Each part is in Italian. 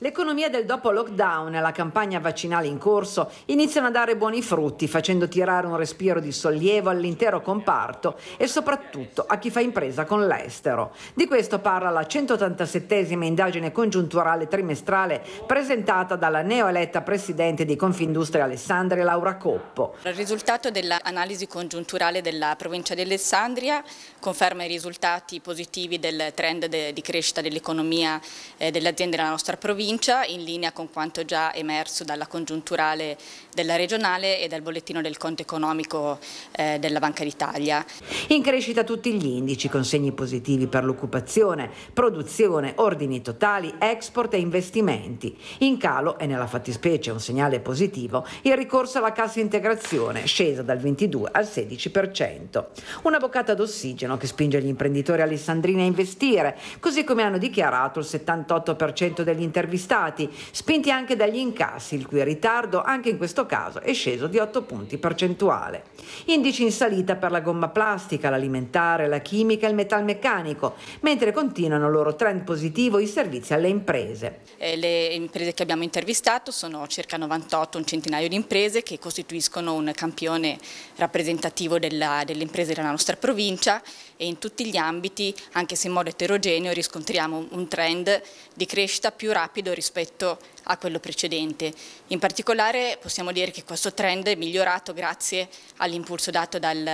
L'economia del dopo lockdown e la campagna vaccinale in corso iniziano a dare buoni frutti, facendo tirare un respiro di sollievo all'intero comparto e soprattutto a chi fa impresa con l'estero. Di questo parla la 187esima indagine congiunturale trimestrale presentata dalla neoeletta presidente di Confindustria Alessandria Laura Coppo. Il risultato dell'analisi congiunturale della provincia di Alessandria conferma i risultati positivi del trend de di crescita dell'economia eh, dell'azienda della nostra provincia provincia in linea con quanto già emerso dalla congiunturale della regionale e dal bollettino del conto economico eh, della Banca d'Italia. In crescita tutti gli indici con segni positivi per l'occupazione, produzione, ordini totali, export e investimenti. In calo e nella fattispecie un segnale positivo il ricorso alla cassa integrazione scesa dal 22 al 16%. Una boccata d'ossigeno che spinge gli imprenditori alessandrini a investire, così come hanno dichiarato il 78% degli intervistati acquistati, spinti anche dagli incassi, il cui ritardo anche in questo caso è sceso di 8 punti percentuale. Indici in salita per la gomma plastica, l'alimentare, la chimica e il metalmeccanico, mentre continuano il loro trend positivo i servizi alle imprese. Eh, le imprese che abbiamo intervistato sono circa 98, un centinaio di imprese che costituiscono un campione rappresentativo della, delle imprese della nostra provincia e in tutti gli ambiti, anche se in modo eterogeneo, riscontriamo un trend di crescita più rapido valido rispetto a quello precedente. In particolare possiamo dire che questo trend è migliorato grazie all'impulso dato dal,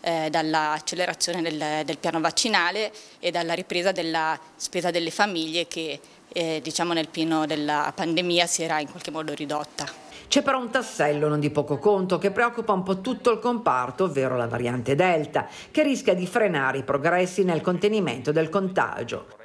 eh, dall'accelerazione del, del, piano vaccinale e dalla ripresa della spesa delle famiglie che eh, diciamo nel pieno della pandemia si era in qualche modo ridotta. C'è però un tassello non di poco conto che preoccupa un po' tutto il comparto, ovvero la variante Delta, che rischia di frenare i progressi nel contenimento del contagio.